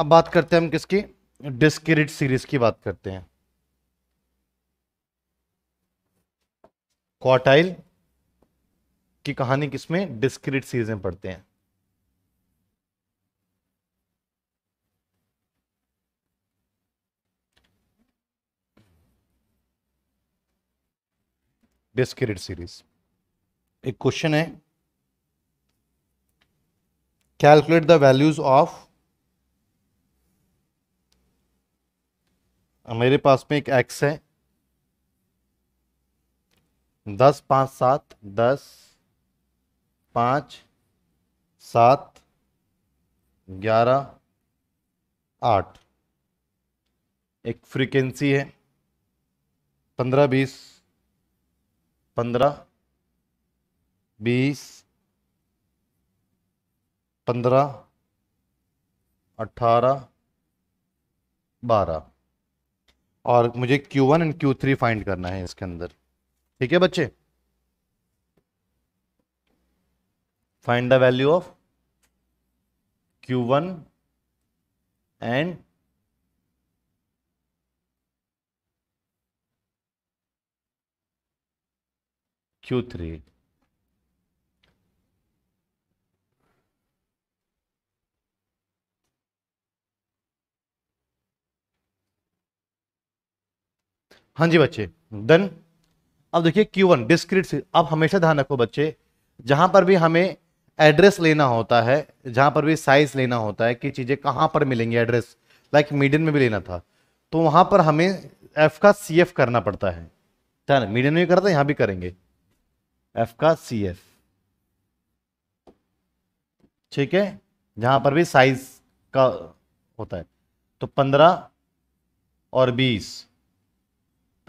अब बात करते हैं हम किसकी डिस्क्रिट सीरीज की बात करते हैं क्वाटाइल की कहानी किसमें डिस्क्रिट सीरीज में पढ़ते हैं डिस्क्रिट सीरीज एक क्वेश्चन है कैलकुलेट द वैल्यूज ऑफ मेरे पास में एक एक्स है दस पाँच सात दस पाँच सात ग्यारह आठ एक फ्रीक्वेंसी है पंद्रह बीस पंद्रह बीस पंद्रह अठारह बारह और मुझे Q one and Q three find करना है इसके अंदर ठीक है बच्चे find the value of Q one and Q three हाँ जी बच्चे देन अब देखिए क्यू वन डिस्क्रिट अब हमेशा ध्यान रखो बच्चे जहाँ पर भी हमें एड्रेस लेना होता है जहाँ पर भी साइज लेना होता है कि चीज़ें कहाँ पर मिलेंगी एड्रेस लाइक मीडियम मीडियन में भी लेना था तो वहाँ पर हमें एफ का सी एफ करना पड़ता है ध्यान मीडियन में भी करता हैं यहाँ भी करेंगे एफ का सी एफ ठीक है जहाँ पर भी साइज का होता है तो पंद्रह और बीस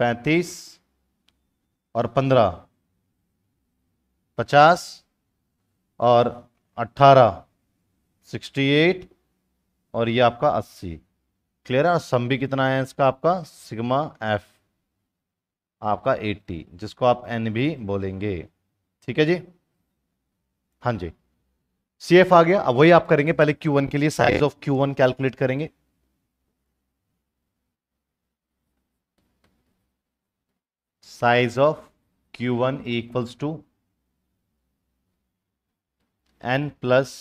पैंतीस और पंद्रह पचास और अट्ठारह सिक्सटी एट और ये आपका अस्सी क्लियर है और सम भी कितना है इसका आपका सिग्मा एफ आपका एट्टी जिसको आप एन भी बोलेंगे ठीक है जी हाँ जी सी एफ आ गया अब वही आप करेंगे पहले क्यू वन के लिए size of Q one calculate करेंगे size of q1 equals to n plus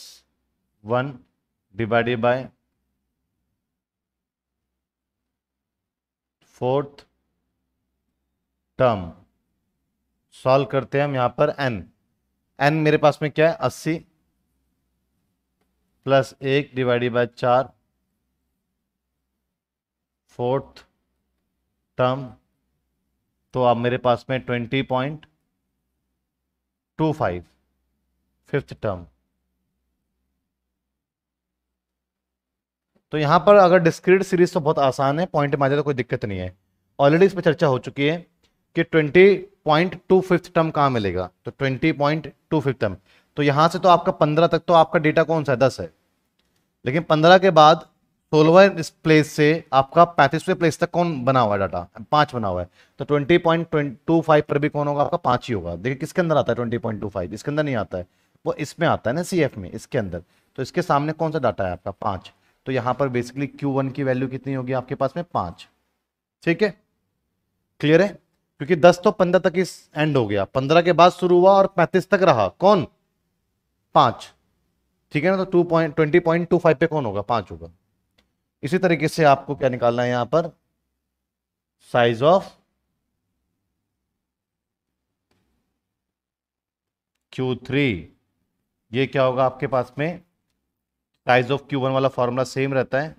1 divided by fourth term solve करते हैं हम यहां पर n n मेरे पास में क्या है अस्सी प्लस एक डिवाइडेड बाय चार फोर्थ टर्म तो अब मेरे पास में twenty point two five fifth term तो यहां पर अगर डिस्क्रीट सीरीज तो बहुत आसान है पॉइंट में आ जाए तो कोई दिक्कत नहीं है ऑलरेडी इस पर चर्चा हो चुकी है कि twenty point two fifth term कहाँ मिलेगा तो twenty point two fifth term तो यहां से तो आपका पंद्रह तक तो आपका डेटा कौन सा है दस है लेकिन पंद्रह के बाद सोलवा प्लेस से आपका पैंतीसवें प्लेस तक कौन बना हुआ है डाटा पांच बना हुआ है तो ट्वेंटी पॉइंट टू फाइव पर भी कौन होगा आपका पांच ही होगा देखिए किसके अंदर आता है ट्वेंटी पॉइंट टू फाइव इसके अंदर नहीं आता है वो इसमें आता है ना सी एफ में इसके अंदर तो इसके सामने कौन सा डाटा है आपका पांच तो यहाँ पर बेसिकली क्यू वन की वैल्यू कितनी होगी आपके पास में पांच ठीक है क्लियर है क्योंकि दस तो पंद्रह तक इस एंड हो गया पंद्रह के बाद शुरू हुआ और पैंतीस तक रहा कौन पांच ठीक है ना तो two point twenty point two five पे कौन होगा पांच होगा इसी तरीके से आपको क्या निकालना है यहां पर साइज ऑफ Q3 ये क्या होगा आपके पास में साइज ऑफ Q1 वाला फॉर्मूला सेम रहता है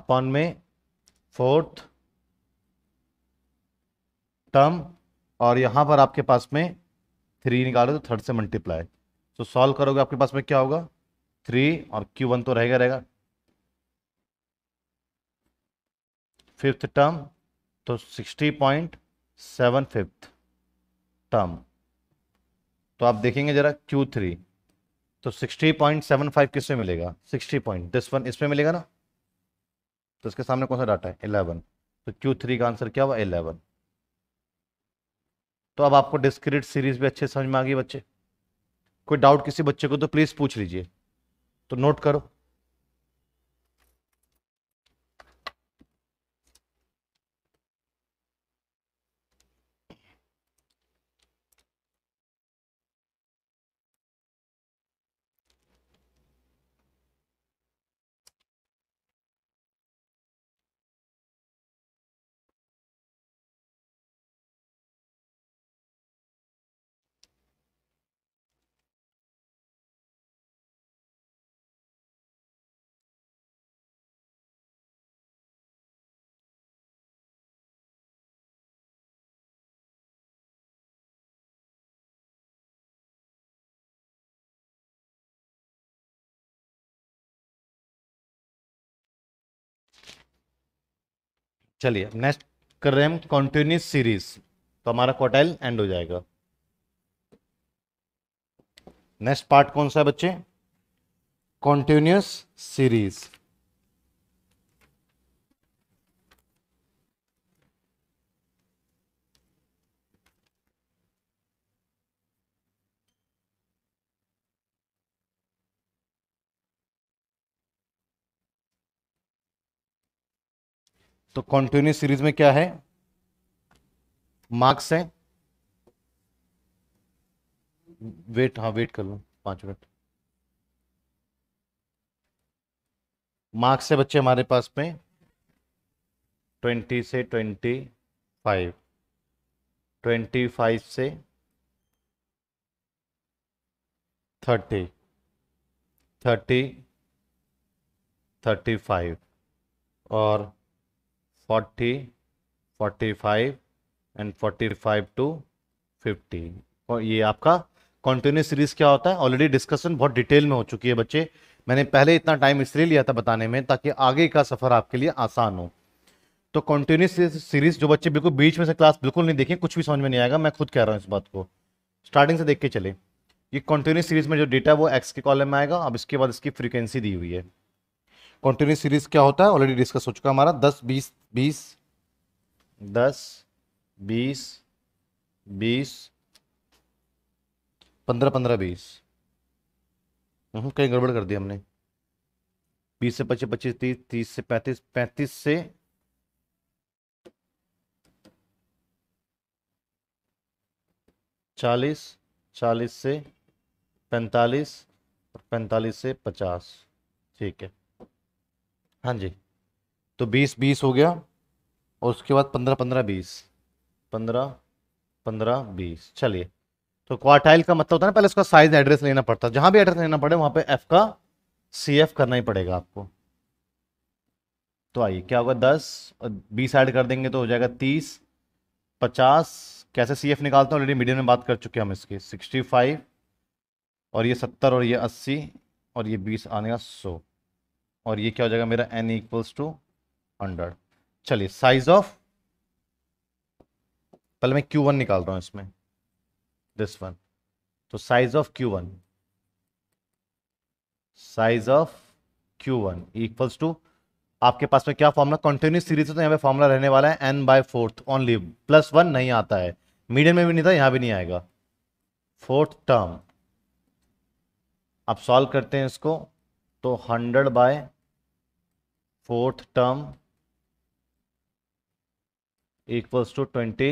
अपॉन में फोर्थ टर्म और यहां पर आपके पास में थ्री निकालो तो थर्ड से मल्टीप्लाई तो सॉल्व करोगे आपके पास में क्या होगा थ्री और क्यू वन तो रहेगा रहेगा फिफ्थ टर्म तो sixty point seven fifth term तो आप देखेंगे जरा क्यू थ्री तो सिक्सटी पॉइंट सेवन फाइव किस में मिलेगा सिक्सटी पॉइंट दिस वन इसमें मिलेगा ना तो इसके सामने कौन सा डाटा है इलेवन तो क्यू थ्री का आंसर क्या हुआ इलेवन तो अब आपको डिस्क्रीट सीरीज भी अच्छे समझ में आ गई बच्चे कोई डाउट किसी बच्चे को तो प्लीज़ पूछ लीजिए तो नोट करो चलिए नेक्स्ट कर रहे हम कॉन्टिन्यूस सीरीज तो हमारा क्वार्टाइल एंड हो जाएगा नेक्स्ट पार्ट कौन सा है बच्चे कॉन्टिन्यूस सीरीज तो कॉन्टिन्यूस सीरीज में क्या है मार्क्स है वेट हाँ वेट कर लो पाँच मिनट मार्क्स है बच्चे हमारे पास में ट्वेंटी से ट्वेंटी फाइव ट्वेंटी फाइव से थर्टी थर्टी थर्टी फाइव और 40, 45 एंड 45 टू 50 और ये आपका कॉन्टिन्यू सीरीज क्या होता है ऑलरेडी डिस्कशन बहुत डिटेल में हो चुकी है बच्चे मैंने पहले इतना टाइम इसलिए लिया था बताने में ताकि आगे का सफ़र आपके लिए आसान हो तो कॉन्टिन्यू सीरीज जो बच्चे बिल्कुल बीच में से क्लास बिल्कुल नहीं देखें कुछ भी समझ में नहीं आएगा मैं खुद कह रहा हूँ इस बात को स्टार्टिंग से देख के चले ये कॉन्टिन्यू सीरीज में जो डेटा वो एक्स के कॉलम में आएगा अब इसके बाद इसकी फ्रीक्वेंसी दी हुई है कॉन्टिन्यूस सीरीज क्या होता है ऑलरेडी डिस्कस हो चुका हमारा दस बीस बीस दस बीस बीस पंद्रह पंद्रह बीस हम्म, कहीं गड़बड़ कर दी हमने बीस से पच्चीस पच्चीस तीस तीस से पैंतीस पैंतीस से चालीस चालीस से पैंतालीस और पैंतालीस से पचास ठीक है हाँ जी तो बीस बीस हो गया और उसके बाद पंद्रह पंद्रह बीस पंद्रह पंद्रह बीस चलिए तो क्वार्टाइल का मतलब होता है ना पहले उसका साइज एड्रेस लेना पड़ता है जहां भी एड्रेस लेना पड़े वहां पे एफ का सी एफ करना ही पड़ेगा आपको तो आइए क्या होगा दस और बीस ऐड कर देंगे तो हो जाएगा तीस पचास कैसे सी एफ निकालते हैं ऑलरेडी मीडियम में बात कर चुके हैं हम इसके सिक्सटी फाइव और ये सत्तर और ये अस्सी और ये बीस आने का सौ और ये क्या हो जाएगा मेरा एन इक्वल्स टू हंड्रेड चलिए साइज ऑफ पहले मैं क्यू वन निकाल रहा हूं इसमें दिस वन तो size of Q one size of Q one equals to आपके पास में क्या फॉर्मुला कंटिन्यू सीरीज है तो यहां पे फॉर्मुला रहने वाला है N by fourth only plus one नहीं आता है मीडियम में भी नहीं था यहां भी नहीं आएगा फोर्थ टर्म आप सॉल्व करते हैं इसको तो hundred by fourth term equals to twenty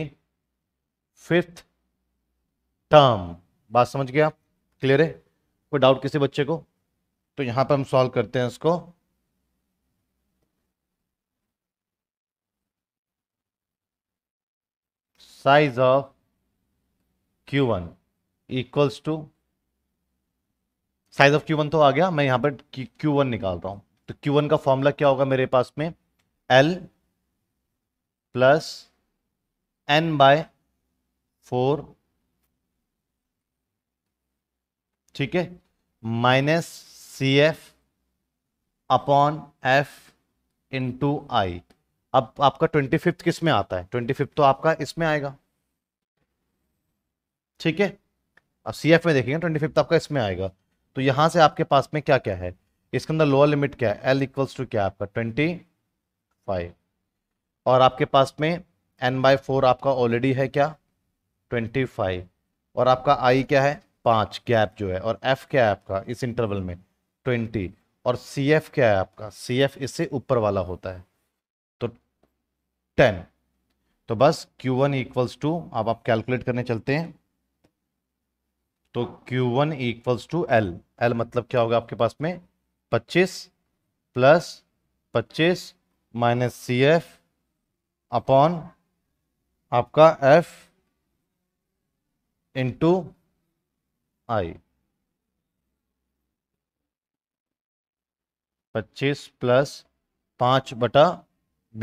fifth term बात समझ गया क्लियर है कोई डाउट किसी बच्चे को तो यहां पर हम सॉल्व करते हैं इसको size of Q1 equals to size of Q1 तो आ गया मैं यहां पर Q1 निकाल रहा हूं तो Q1 का फॉर्मूला क्या होगा मेरे पास में L plus N by four ठीक है minus C F upon F two I अब आपका ट्वेंटी फिफ्थ किस में आता है ट्वेंटी फिफ्थ तो आपका इसमें आएगा ठीक है अब सी एफ में देखेंगे ट्वेंटी फिफ्थ आपका इसमें आएगा तो यहां से आपके पास में क्या क्या है इसके अंदर लोअर लिमिट क्या है एल इक्वल्स टू क्या आपका ट्वेंटी फाइव और आपके पास में एन बाई फोर आपका ऑलरेडी है क्या ट्वेंटी फाइव और आपका आई क्या है पाँच गैप जो है और एफ क्या है आपका इस इंटरवल में ट्वेंटी और सी एफ क्या है आपका सी एफ इससे ऊपर वाला होता है तो टेन तो bus queue one equals to अब आप कैलकुलेट करने चलते हैं तो Q1 one equals to L L मतलब क्या होगा आपके पास में पच्चीस प्लस पच्चीस माइनस सी एफ अपॉन आपका एफ इंटू आई पच्चीस प्लस पाँच बटा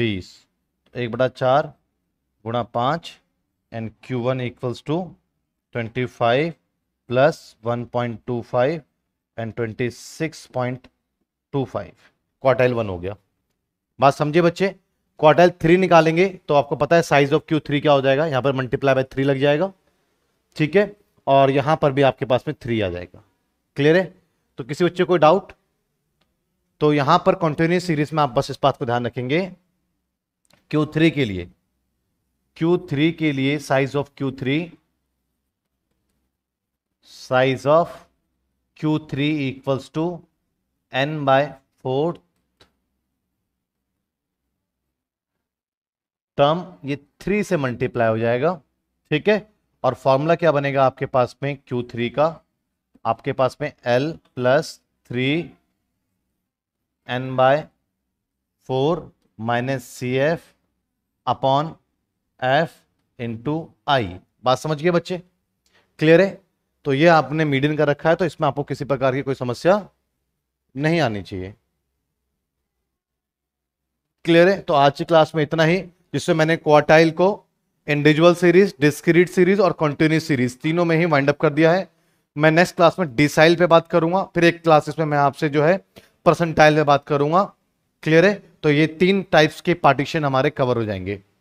बीस तो एक बटा चार गुणा पाँच and Q one equals to twenty five plus one point two five and twenty six point two five quartile one हो गया बात समझे बच्चे क्वार्टाइल थ्री निकालेंगे तो आपको पता है साइज ऑफ क्यू थ्री क्या हो जाएगा यहां पर मल्टीप्लाई बाय थ्री लग जाएगा ठीक है और यहां पर भी आपके पास में थ्री आ जाएगा क्लियर है तो किसी बच्चे कोई डाउट तो यहां पर कॉन्टिन्यूस सीरीज में आप बस इस बात को ध्यान रखेंगे क्यू थ्री के लिए क्यू थ्री के लिए size of Q three size of Q three equals to N by fourth term ये थ्री से मल्टीप्लाई हो जाएगा ठीक है और फॉर्मूला क्या बनेगा आपके पास में क्यू थ्री का आपके पास में L plus three N by four minus C F upon F into I बात समझ गए बच्चे क्लियर है तो ये आपने मीडियन का रखा है तो इसमें आपको किसी प्रकार की कोई समस्या नहीं आनी चाहिए क्लियर है तो आज की क्लास में इतना ही जिससे मैंने क्वार्टाइल को इंडिविजुअल सीरीज डिस्क्रीट सीरीज और कंटिन्यूस सीरीज तीनों में ही वाइंड अप कर दिया है मैं नेक्स्ट क्लास में डिसाइल पे बात करूंगा फिर एक क्लास इसमें मैं आपसे जो है परसेंटाइल पे बात करूंगा क्लियर है तो ये तीन टाइप्स के पार्टीशन हमारे कवर हो जाएंगे